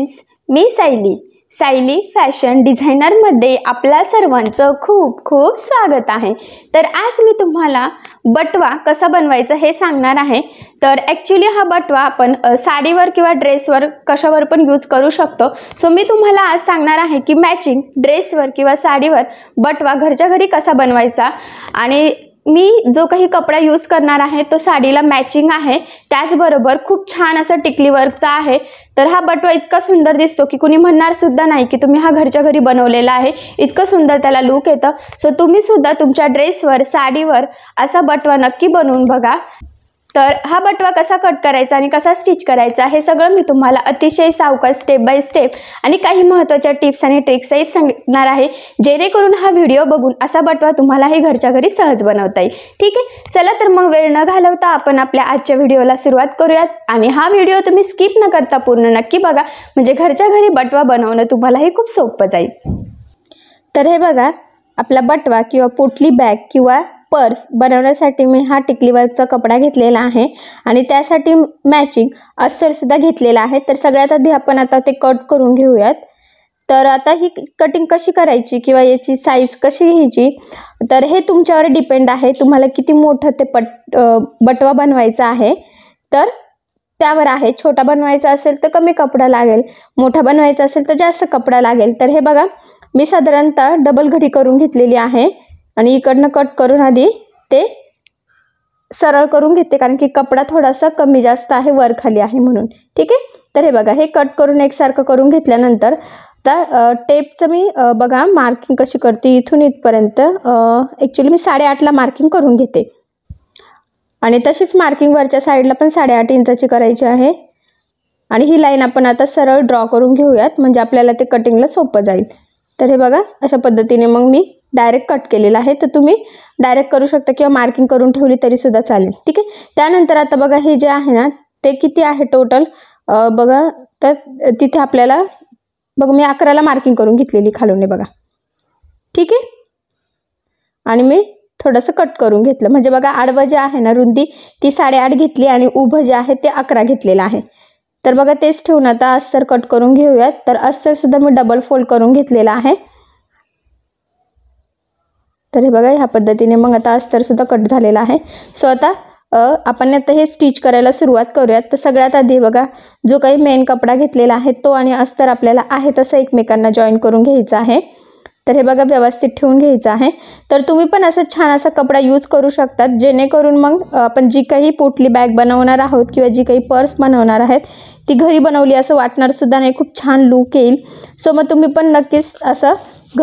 Friends मी Sayali Sayali fashion डिझायनरमध्ये आपल्या सर्वांचं खूप खूप स्वागत आहे तर आज मी तुम्हाला बटवा कसा बनवायचा हे सांगणार आहे तर ॲक्च्युली हा बटवा आपण साडीवर किंवा ड्रेसवर कशावर पण यूज करू शकतो सो मी तुम्हाला आज सांगणार आहे की मॅचिंग ड्रेसवर किंवा साडीवर बटवा घरच्या घरी कसा बनवायचा आणि मी जो काही कपडा यूज करणार आहे तो साडीला मॅचिंग आहे त्याचबरोबर खूप छान असा टिकली वर्कचा आहे तर हा बटवा इतका सुंदर दिसतो की कुणी म्हणणार सुद्धा नाही की तुम्ही हा घरच्या घरी बनवलेला आहे इतकं सुंदर त्याला लूक येतं सो तुम्ही सुद्धा तुमच्या ड्रेसवर साडीवर असा बटवा नक्की बनवून बघा तर हा बटवा कसा कट करायचा आणि कसा स्टिच करायचा हे सगळं मी तुम्हाला अतिशय सावकाश स्टेप बाय स्टेप आणि काही महत्त्वाच्या टिप्स आणि ट्रिक्सही सांगणार आहे जेणेकरून हा व्हिडिओ बघून असा बटवा तुम्हालाही घरच्या घरी सहज बनवता येईल ठीक आहे चला तर मग वेळ न घालवता आपण आपल्या आजच्या व्हिडिओला सुरुवात करूयात आणि हा व्हिडिओ तुम्ही स्किप न करता पूर्ण नक्की बघा म्हणजे घरच्या घरी बटवा बनवणं तुम्हालाही खूप सोपं जाईल तर हे बघा आपला बटवा किंवा पोटली बॅग किंवा पर्स बनवण्यासाठी मी हा टिकली वर्कचा कपडा घेतलेला आहे आणि त्यासाठी मॅचिंग अस्सरसुद्धा घेतलेला आहे तर सगळ्यात आधी आपण आता ते कट करून घेऊयात तर आता ही कटिंग कशी करायची किंवा याची साईज कशी घ्यायची तर हे तुमच्यावर डिपेंड आहे तुम्हाला किती मोठं ते पट बटवा बनवायचा आहे तर त्यावर आहे छोटा बनवायचा असेल तर कमी कपडा लागेल मोठा बनवायचा असेल तर जास्त कपडा लागेल तर हे बघा मी साधारणतः डबल घडी करून घेतलेली आहे आणि इकडनं कट करून आधी ते सरळ करून घेते कारण की कपडा थोडासा कमी जास्त आहे वर खाली आहे म्हणून ठीक आहे तर हे बघा हे कट करून एकसारखं करून घेतल्यानंतर तर टेपचं मी बघा मार्किंग कशी करते इथून इथपर्यंत ॲक्च्युली मी साडेआठला मार्किंग करून घेते आणि तशीच मार्किंग वरच्या साईडला पण साडेआठ इंचाची करायची आहे आणि ही लाईन आपण आता सरळ ड्रॉ करून घेऊयात म्हणजे आपल्याला ते कटिंगला सोपं जाईल तर हे बघा अशा पद्धतीने मग मी डायरेक्ट कट केलेला आहे तर तुम्ही डायरेक्ट करू शकता किंवा मार्किंग करून ठेवली तरीसुद्धा चालेल ठीक आहे त्यानंतर आता बघा हे जे आहे ना ते किती आहे टोटल बघा तर तिथे आपल्याला बघ मी अकराला मार्किंग करून घेतलेली खालून बघा ठीक आहे आणि मी थोडंसं कट करून घेतलं म्हणजे बघा आडवं जे आहे ना रुंदी ती साडेआठ घेतली आणि उभं जे आहे ते अकरा घेतलेलं आहे तर बघा तेच ठेवून आता अस्तर कट करून घेऊयात तर अस्तर सुद्धा मी डबल फोल्ड करून घेतलेला आहे तर हे बघा ह्या पद्धतीने मग आता अस्तरसुद्धा कट झालेला आहे सो आता आपण आता हे स्टिच करायला सुरुवात करूयात तर सगळ्यात आधी बघा जो काही मेन कपडा घेतलेला आहे तो आणि अस्तर आपल्याला आहे तसं एकमेकांना जॉईन करून घ्यायचं आहे तर हे बघा व्यवस्थित ठेवून घ्यायचं आहे तर तुम्ही पण असं छान असा कपडा यूज करू शकतात जेणेकरून मग आपण जी काही पोटली बॅग बनवणार आहोत किंवा जी काही पर्स बनवणार आहेत ती घरी बनवली असं वाटणार सुद्धा नाही खूप छान लूक येईल सो मग तुम्ही पण नक्कीच असं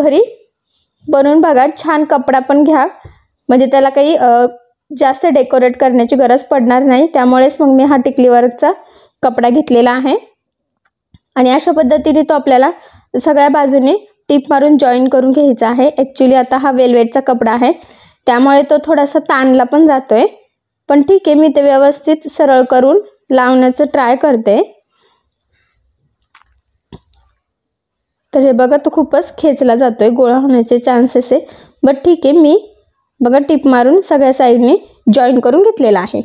घरी बनवून बघा छान कपडा पण घ्या म्हणजे त्याला काही जास्त डेकोरेट करण्याची गरज पडणार नाही त्यामुळेच मग मी हा टिकलीवरचा कपडा घेतलेला आहे आणि अशा पद्धतीने तो आपल्याला सगळ्या बाजूने टीप मारून जॉईन करून घ्यायचा आहे ॲक्च्युली आता हा वेलवेटचा कपडा आहे त्यामुळे तो थोडासा ताणला पण जातो आहे पण ठीक आहे मी ते व्यवस्थित सरळ करून लावण्याचं ट्राय करते तर हे बघा तो खूपच खेचला जातो आहे गोळा होण्याचे चान्सेस आहे बट ठीक आहे मी बघा टिप मारून सगळ्या साईडने जॉईन करून घेतलेला आहे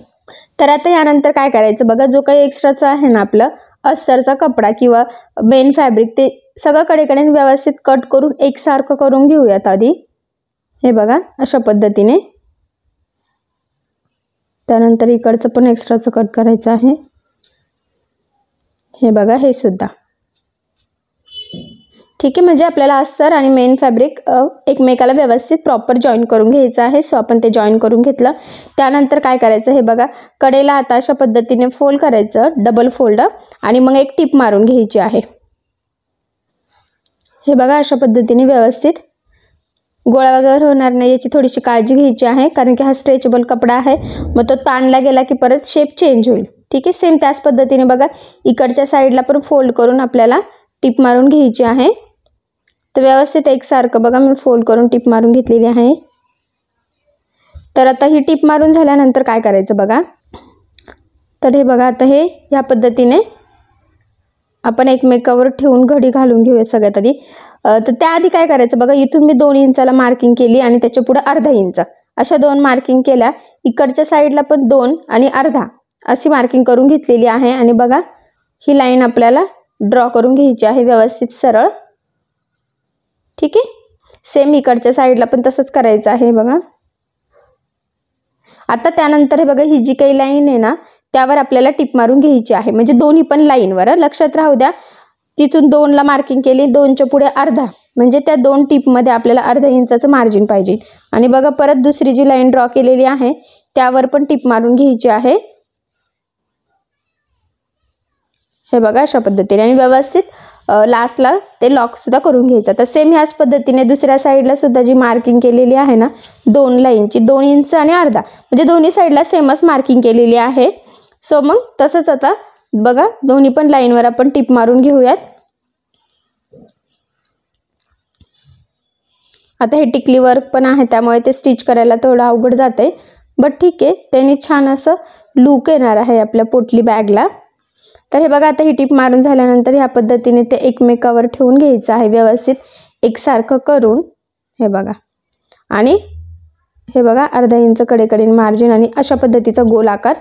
तर आता यानंतर काय करायचं बघा जो काही एक्स्ट्राचा आहे ना आपलं अस्तरचा कपडा किंवा मेन फॅब्रिक ते सगळं कडेकडे व्यवस्थित कट करून एकसारखं करून घेऊयात आधी हे बघा अशा पद्धतीने त्यानंतर इकडचं पण एक्स्ट्राचं कट करायचं आहे हे बघा हे सुद्धा ठीक आहे म्हणजे आपल्याला अस्तर आणि मेन फॅब्रिक एकमेकाला व्यवस्थित प्रॉपर जॉईन करून घ्यायचं आहे सो आपण ते जॉईन करून घेतलं त्यानंतर काय करायचं हे बघा कडेला आता अशा पद्धतीने फोल्ड करायचं डबल फोल्ड आणि मग एक टिप मारून घ्यायची आहे हे बघा अशा पद्धतीने व्यवस्थित गोळा वगैरे होणार नाही याची थोडीशी काळजी घ्यायची आहे कारण की हा स्ट्रेचेबल कपडा आहे मग तो ताणला गेला की परत शेप चेंज होईल ठीक आहे सेम त्याच पद्धतीने बघा इकडच्या साईडला पण फोल्ड करून आपल्याला टिप मारून घ्यायची आहे तर व्यवस्थित एकसारखं बघा मी फोल्ड करून टिप मारून घेतलेली आहे तर आता ही टिप मारून झाल्यानंतर काय करायचं बघा तर हे बघा आता हे ह्या पद्धतीने आपण एकमेकावर ठेवून घडी घालून घेऊया सगळ्यात आधी तर त्याआधी काय करायचं बघा इथून मी दोन इंचाला मार्किंग केली आणि त्याच्या पुढं अर्धा इंच अशा दोन मार्किंग केल्या इकडच्या साईडला पण दोन आणि अर्धा अशी मार्किंग करून घेतलेली आहे आणि बघा ही लाईन आपल्याला ड्रॉ करून घ्यायची आहे व्यवस्थित सरळ ठीक आहे सेम इकडच्या साईडला पण तसंच करायचं आहे बघा आता त्यानंतर हे बघा ही जी काही लाईन आहे ना त्यावर आपल्याला टिप मारून घ्यायची आहे म्हणजे दोन्ही पण लाईनवर लक्षात राहू द्या तिथून दोनला मार्किंग केली दोनच्या पुढे अर्धा म्हणजे त्या दोन टिपमध्ये आपल्याला अर्धा इंचाचं मार्जिन पाहिजे आणि बघा परत दुसरी जी लाईन ड्रॉ केलेली आहे त्यावर पण टिप मारून घ्यायची आहे हे बघा अशा पद्धतीने आणि व्यवस्थित लास्टला ते लॉकसुद्धा करून घ्यायचं तर सेम ह्याच पद्धतीने दुसऱ्या साईडला सुद्धा जी मार्किंग केलेली आहे ना दोन लाईनची दोन इंच आणि अर्धा म्हणजे दोन्ही साईडला सेमच मार्किंग केलेली आहे सो मग तसंच आता बघा दोन्ही पण लाईनवर आपण टिप मारून घेऊयात आता हे टिकली वर्क पण आहे त्यामुळे ते स्टिच करायला थोडं अवघड जाते बट ठीक आहे त्याने छान असं लूक येणार आहे आपल्या पोटली बॅगला तर हे बघा आता ही टीप मारून झाल्यानंतर ह्या पद्धतीने ते एकमेकावर ठेवून घ्यायचं आहे व्यवस्थित एकसारखं करून हे बघा आणि हे बघा अर्धा इंच कडेकडे मार्जिन आणि अशा पद्धतीचा गोल आकार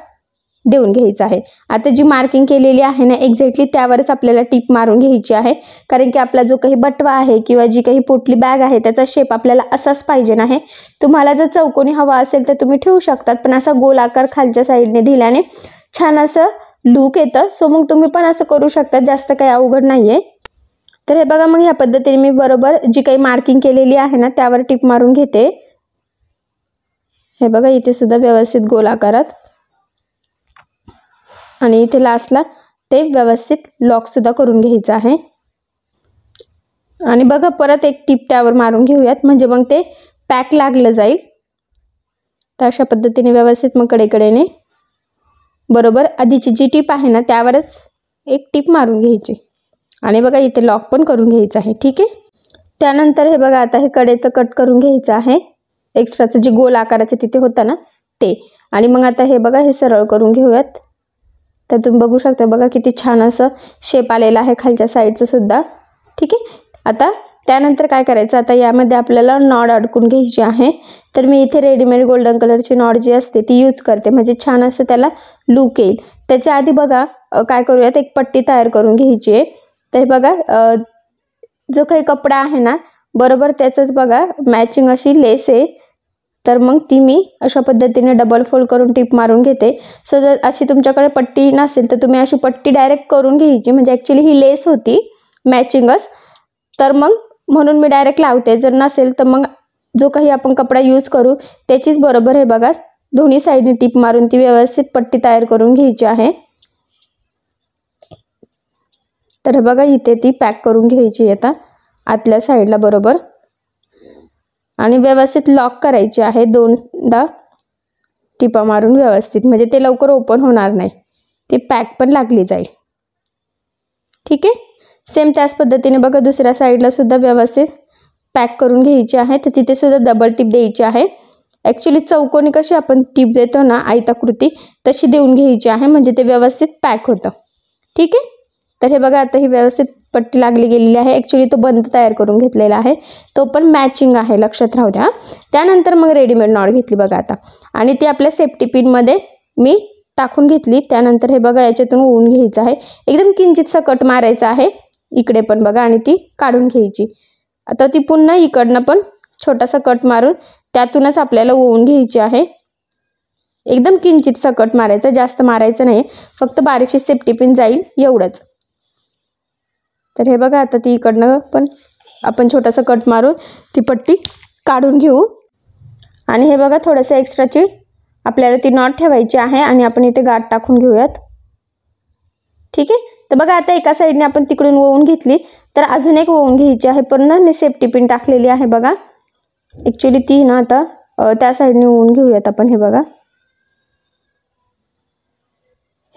देऊन घ्यायचा आहे आता जी मार्किंग केलेली आहे ना एक्झॅक्टली त्यावरच आपल्याला टीप मारून घ्यायची आहे कारण की आपला जो काही बटवा आहे किंवा जी काही पोटली बॅग आहे त्याचा शेप आपल्याला असाच पाहिजे नाही तुम्हाला जर चौकोनी हवा असेल तर तुम्ही ठेवू शकतात पण असा गोल आकार खालच्या साईडने दिल्याने छान असं लूक येतं सो मग तुम्ही पण असं करू शकता जास्त काही अवघड नाही आहे तर हे बघा मग ह्या पद्धतीने मी बरोबर जी काही मार्किंग केलेली आहे ना त्यावर टिप मारून घेते हे बघा इथे सुद्धा व्यवस्थित गोलाकारात आणि इथे लास्टला ते व्यवस्थित लॉकसुद्धा करून घ्यायचं आहे आणि बघा परत एक टिप त्यावर मारून घेऊयात म्हणजे मग ते पॅक लागलं जाईल तर अशा पद्धतीने व्यवस्थित मग कडेकडेने बरोबर आधीची जी टीप आहे ना त्यावरच एक टीप मारून घ्यायची आणि बघा इथे लॉक पण करून घ्यायचं आहे ठीक आहे त्यानंतर हे बघा आता हे कडेचं कट करून घ्यायचं आहे एक्स्ट्राचं जे गोल आकाराचे तिथे होता ना ते आणि मग आता हे बघा हे सरळ करून घेऊयात तर तुम्ही बघू शकता बघा किती छान असं शेप आलेलं आहे खालच्या साईडचं सुद्धा ठीक आहे आता त्यानंतर काय करायचं आता यामध्ये आपल्याला नॉड अडकून घ्यायची आहे तर मी इथे रेडीमेड गोल्डन कलरची नॉड जी असते ती यूज करते म्हणजे छान असं त्याला लूक येईल त्याच्या आधी बघा काय करूयात एक पट्टी तयार करून घ्यायची आहे तर बघा जो काही कपडा आहे ना बरोबर त्याचंच बघा मॅचिंग अशी लेस आहे तर मग ती मी अशा पद्धतीने डबल फोल्ड करून टीप मारून घेते सो जर अशी तुमच्याकडे पट्टी नसेल तर तुम्ही अशी पट्टी डायरेक्ट करून घ्यायची म्हणजे ॲक्च्युली ही लेस होती मॅचिंगच तर मग म्हणून मी डायरेक्ट लावते जर नसेल तर मग जो काही आपण कपडा यूज करू त्याचीच बरोबर हे बघा दोन्ही साईडने टीप मारून ती व्यवस्थित पट्टी तयार करून घ्यायची आहे तर बघा इथे ती पॅक करून घ्यायची आता आतल्या साईडला बरोबर आणि व्यवस्थित लॉक करायची आहे दोनदा टिपा मारून व्यवस्थित म्हणजे ते लवकर ओपन होणार नाही ती पॅक पण लागली जाईल ठीक आहे सेम त्याच पद्धतीने बघा दुसऱ्या साईडला सुद्धा व्यवस्थित पॅक करून घ्यायची आहे तर तिथे सुद्धा डबल टिप द्यायची आहे ॲक्च्युली चौकोनी कशी आपण टिप देतो ना आयताकृती तशी देऊन घ्यायची आहे म्हणजे ते व्यवस्थित पॅक होतं ठीक आहे तर हे बघा आता ही व्यवस्थित पट्टी लागली गेलेली आहे ॲक्च्युली तो बंद तयार करून घेतलेला आहे तो पण मॅचिंग आहे लक्षात राहू द्या त्यानंतर मग रेडीमेड नॉड घेतली बघा आता आणि ती आपल्या सेफ्टी पिनमध्ये मी टाकून घेतली त्यानंतर हे बघा याच्यातून ओवून घ्यायचं आहे एकदम किंचित सकट मारायचं आहे इकडे पण बघा आणि ती काढून घ्यायची आता ती पुन्हा इकडनं पण छोटासा कट मारून त्यातूनच आपल्याला ओवून घ्यायची आहे एकदम किंचित सकट मारायचं जास्त मारायचं नाही फक्त बारीकशी सेफ्टी पिन जाईल एवढंच तर हे बघा आता ती इकडनं पण आपण छोटासा कट मारून ती पट्टी काढून घेऊ आणि हे बघा थोडंसं एक्स्ट्राची आपल्याला ती नॉट ठेवायची आहे आणि आपण इथे गाठ टाकून घेऊयात ठीक आहे तर बघा आता एका साईडने आपण तिकडून ओवून घेतली तर अजून एक ओवून घ्यायची आहे ना मी सेफ्टी पिन टाकलेली आहे बघा ॲक्च्युली ती ना आता त्या साईडने ओवून घेऊयात आपण हे बघा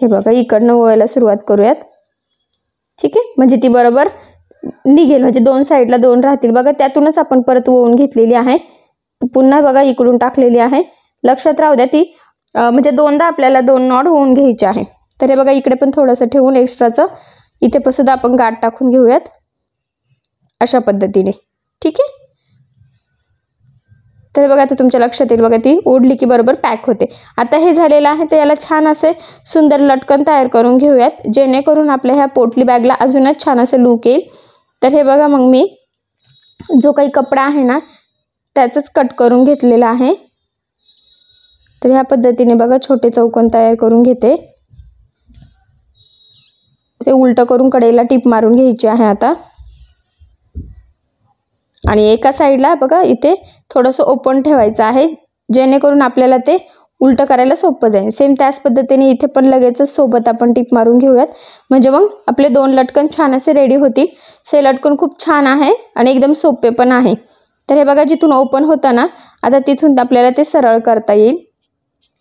हे बघा इकडनं ओवायला सुरुवात करूयात ठीक आहे म्हणजे ती बरोबर निघेल म्हणजे दोन साईडला दोन राहतील बघा त्यातूनच आपण परत ओवून घेतलेली आहे पुन्हा बघा इकडून टाकलेली आहे लक्षात राहू द्या ती म्हणजे दोनदा आपल्याला दोन नॉड होऊन घ्यायचे आहे तर हे बघा इकडे पण थोडंसं ठेवून एक्स्ट्राचं इथे पसुद्धा आपण गाठ टाकून घेऊयात अशा पद्धतीने ठीक आहे तर बघा आता तुमच्या लक्षात येईल बघा ती ओढली की बरोबर पॅक होते आता हे झालेलं आहे तर याला छान असे सुंदर लटकन तयार करून घेऊयात जेणेकरून आपल्या ह्या पोटली बॅगला अजूनच छान असं लूक येईल तर हे बघा मग मी जो काही कपडा आहे ना त्याचंच कट करून घेतलेला आहे तर ह्या पद्धतीने बघा छोटे चौकोन तयार करून घेते ते उलटं करून कडेला टीप मारून घ्यायची आहे आता आणि एका साईडला बघा इथे थोडंसं ओपन ठेवायचं आहे जेणेकरून आपल्याला ते उलटं करायला सोपं जाईल सेम त्याच पद्धतीने इथे पण लगेचच सोबत आपण टीप मारून घेऊयात म्हणजे मग आपले दोन लटकन छान असे रेडी होतील से लटकन खूप छान आहे आणि एकदम सोपे पण आहे तर हे बघा जिथून ओपन होतं ना आता तिथून आपल्याला ते सरळ करता येईल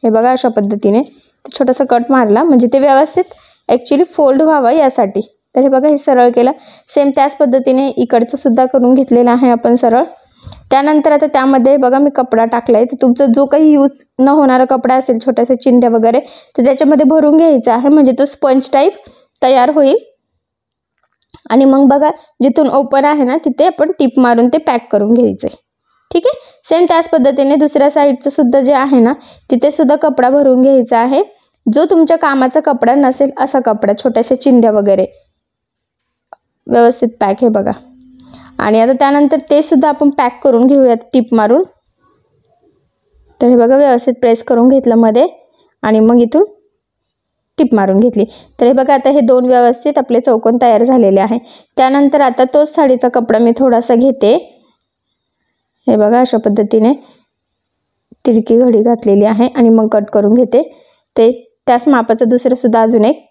हे बघा अशा पद्धतीने छोटासा कट मारला म्हणजे ते व्यवस्थित ॲक्च्युली फोल्ड व्हावं यासाठी तर हे बघा हे सरळ केलं सेम त्याच पद्धतीने इकडचंसुद्धा सुद्धा करून घेतलेलं आहे आपण सरळ त्यानंतर आता त्यामध्ये बघा मी कपडा टाकला आहे तर तुमचा जो काही यूज न होणारा कपडा असेल छोट्याशा चिंध्या वगैरे तर त्याच्यामध्ये भरून घ्यायचा आहे म्हणजे तो स्पंज टाईप तयार होईल आणि मग बघा जिथून ओपन आहे ना तिथे आपण टिप मारून ते पॅक करून घ्यायचं आहे ठीक आहे सेम त्याच पद्धतीने दुसऱ्या साईडचं सुद्धा जे आहे ना तिथे सुद्धा कपडा भरून घ्यायचा आहे जो तुमच्या कामाचा कपडा नसेल असा कपडा छोट्याशा चिंध्या वगैरे व्यवस्थित पॅक हे बघा आणि आता त्यानंतर ते सुद्धा आपण पॅक करून घेऊयात टिप मारून तर हे बघा व्यवस्थित प्रेस करून घेतलं मध्ये आणि मग इथून टिप मारून घेतली तर हे बघा आता हे दोन व्यवस्थित आपले चौकोन तयार झालेले आहे त्यानंतर आता तोच साडीचा कपडा मी थोडासा घेते हे बघा अशा पद्धतीने तिडकी घडी घातलेली आहे आणि मग कट करून घेते ते त्याच मापाचं दुसरंसुद्धा अजून एक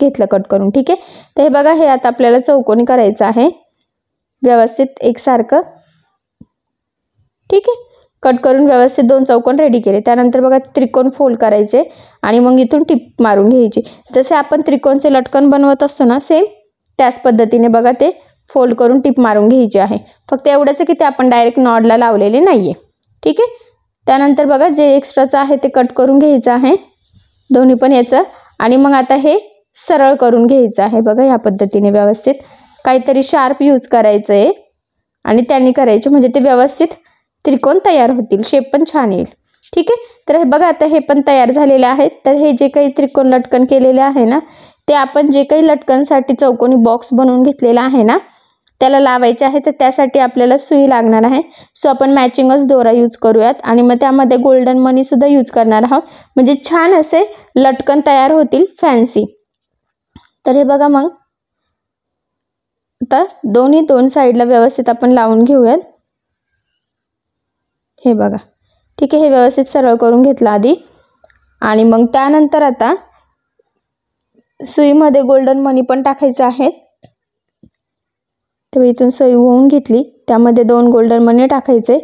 घेतलं कट करून ठीक आहे तर हे बघा हे आता आपल्याला चौकोनी करायचं आहे व्यवस्थित एकसारखं ठीक आहे कट करून व्यवस्थित दोन चौकोन रेडी केले त्यानंतर बघा त्रिकोण फोल्ड करायचे आणि मग इथून टिप मारून घ्यायची जसे आपण त्रिकोणचे लटकन बनवत असतो ना सेम त्याच पद्धतीने बघा ते फोल्ड करून टिप मारून घ्यायची आहे फक्त एवढंच की ते आपण डायरेक्ट नॉडला लावलेले नाही आहे ठीक आहे त्यानंतर बघा जे एक्स्ट्राचं आहे ते कट करून घ्यायचं आहे दोन्ही पण याचं आणि मग आता हे सरळ करून घ्यायचं आहे बघा ह्या पद्धतीने व्यवस्थित काहीतरी शार्प यूज करायचं आहे आणि त्यांनी करायचे म्हणजे ते व्यवस्थित त्रिकोण तयार होतील शेप पण छान येईल ठीक आहे तर हे बघा आता हे पण तयार झालेले आहेत तर हे जे काही त्रिकोण लटकन केलेले आहे ना ते आपण जे काही लटकनसाठी चौकोनी बॉक्स बनवून घेतलेला आहे ना त्याला लावायचे आहे तर त्यासाठी आपल्याला सुई लागणार आहे सो आपण मॅचिंगच दोरा यूज करूयात आणि मग त्यामध्ये गोल्डन मनीसुद्धा यूज करणार आहोत म्हणजे छान असे लटकन तयार होतील फॅन्सी तर हे बघा मग आता दोन्ही दोन साईडला व्यवस्थित आपण लावून घेऊयात हे बघा ठीक आहे हे व्यवस्थित सरळ करून घेतलं आधी आणि मग त्यानंतर आता सुईमध्ये गोल्डन मनी पण टाकायचं आहे तेव्हा इथून सई होऊन घेतली त्यामध्ये दोन गोल्डन मनी टाकायचे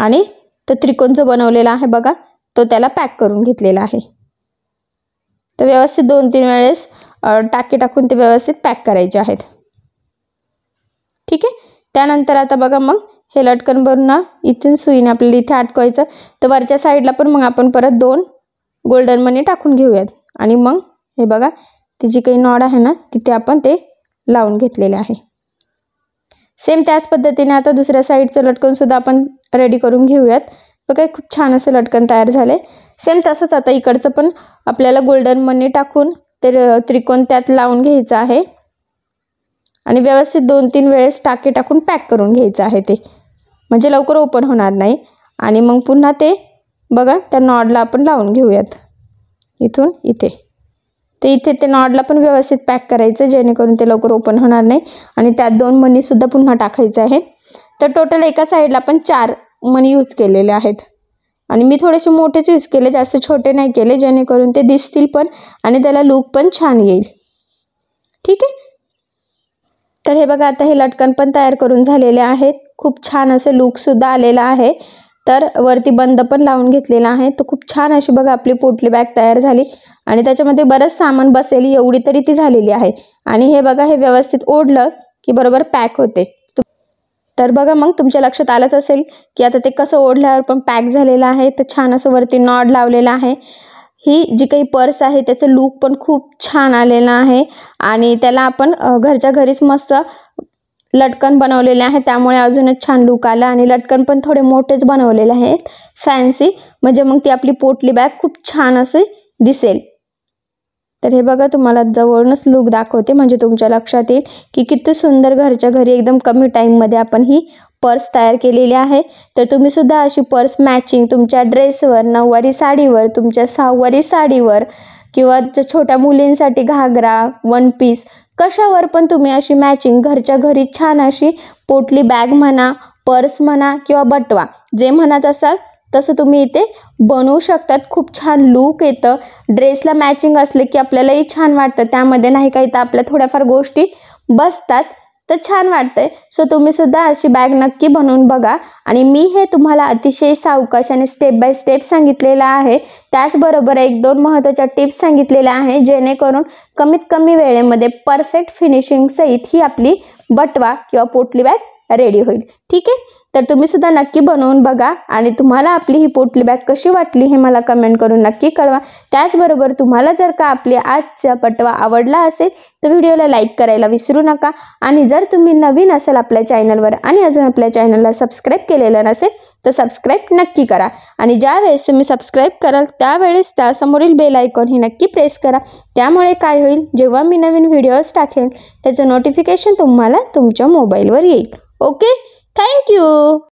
आणि तो त्रिकोण जो बनवलेला आहे बघा तो त्याला पॅक करून घेतलेला आहे तर व्यवस्थित दोन तीन वेळेस टाके टाकून ते व्यवस्थित पॅक करायचे आहेत ठीक आहे त्यानंतर आता बघा मग हे लटकन भरून इथून सुईने आपल्याला इथे अटकवायचं तर वरच्या साईडला पण मग आपण परत दोन गोल्डन मनी टाकून घेऊयात आणि मग हे बघा ती जी काही नॉड आहे ना तिथे आपण ते लावून घेतलेले आहे सेम त्याच पद्धतीने आता दुसऱ्या साईडचं लटकनसुद्धा आपण रेडी करून घेऊयात बघा खूप छान असं लटकन तयार झालं आहे सेम तसंच आता इकडचं पण आपल्याला गोल्डन मनी टाकून ते त्रिकोण त्यात लावून घ्यायचं आहे आणि व्यवस्थित दोन तीन वेळेस टाके टाकून पॅक करून घ्यायचं आहे ते म्हणजे लवकर ओपन होणार नाही आणि मग पुन्हा ते बघा त्या नॉडला आपण लावून घेऊयात इथून इथे तर इथे ते नॉडला पण व्यवस्थित पॅक करायचं जेणेकरून ते लवकर ओपन होणार नाही आणि त्यात दोन मनीसुद्धा पुन्हा टाकायचं आहे तर टोटल एका साईडला पण चार मनी यूज केलेले आहेत आणि मी थोडेसे मोठेच यूज केले जास्त छोटे नाही केले जेणेकरून ते दिसतील पण आणि त्याला लुक पण छान येईल ठीक आहे तर हे बघा आता हे लटकन पण तयार करून झालेले आहेत खूप छान असं लूकसुद्धा आलेलं आहे तर वरती बंद पण लावून घेतलेला आहे तर खूप छान अशी बघा आपली पोटली बॅग तयार झाली आणि त्याच्यामध्ये बरंच सामान बसेल एवढी तरी ती झालेली आहे आणि हे बघा हे व्यवस्थित ओढलं की बरोबर पॅक होते तर बघा मग तुमच्या लक्षात आलंच असेल की आता ते कसं ओढल्यावर पण पॅक झालेलं आहे तर छान असं वरती नॉड लावलेला आहे ही जी काही पर्स आहे त्याचं लूक पण खूप छान आलेला आहे आणि त्याला आपण घरच्या घरीच मस्त लटकन बनवलेले आहे त्यामुळे अजूनच छान लुक आला आणि लटकन पण थोडे मोठेच बनवलेले आहेत फॅन्सी म्हणजे मग ती आपली पोटली बॅग खूप छान असे दिसेल तर हे बघा तुम्हाला जवळूनच लुक दाखवते म्हणजे तुमच्या लक्षात येईल की किती सुंदर घरच्या घरी एकदम कमी टाईममध्ये आपण ही पर्स तयार केलेली आहे तर तुम्ही सुद्धा अशी पर्स मॅचिंग तुमच्या ड्रेसवर नऊवारी साडीवर तुमच्या सहावारी साडीवर किंवा छोट्या मुलींसाठी घागरा वन पीस कशावर पण तुम्ही अशी मॅचिंग घरच्या घरी छान अशी पोटली बॅग म्हणा पर्स म्हणा किंवा बटवा जे म्हणत असाल तसं तुम्ही इथे बनवू शकतात खूप छान लूक येतं ड्रेसला मॅचिंग असले की आपल्यालाही छान वाटतं त्यामध्ये नाही काही तर आपल्या थोड्याफार गोष्टी बसतात तर छान वाटतंय सो तुम्ही सुद्धा अशी बॅग नक्की बनवून बघा आणि मी हे तुम्हाला अतिशय सावकाश आणि स्टेप बाय स्टेप सांगितलेलं आहे त्याचबरोबर एक दोन महत्त्वाच्या टिप्स सांगितलेल्या आहे जेणेकरून कमीत कमी वेळेमध्ये परफेक्ट फिनिशिंगसहित ही आपली बटवा किंवा पोटली बॅग रेडी होईल ठीक आहे तर तुम्ही सुद्धा नक्की बनवून बघा आणि तुम्हाला आपली ही पोटली बॅग कशी वाटली हे मला कमेंट करून नक्की कळवा त्याचबरोबर तुम्हाला जर का आपली आजचा पटवा आवडला असेल तर व्हिडिओला लाईक करायला विसरू नका आणि जर तुम्ही नवीन असाल आपल्या चॅनलवर आणि अजून आपल्या चॅनलला सबस्क्राईब केलेलं नसेल तर सबस्क्राईब नक्की करा आणि ज्या वेळेस तुम्ही सबस्क्राईब कराल त्यावेळेस त्यासमोरील बेल आयकॉन ही नक्की प्रेस करा त्यामुळे काय होईल जेव्हा मी नवीन व्हिडिओज टाकेन त्याचं नोटिफिकेशन तुम्हाला तुमच्या मोबाईलवर येईल ओके Thank you.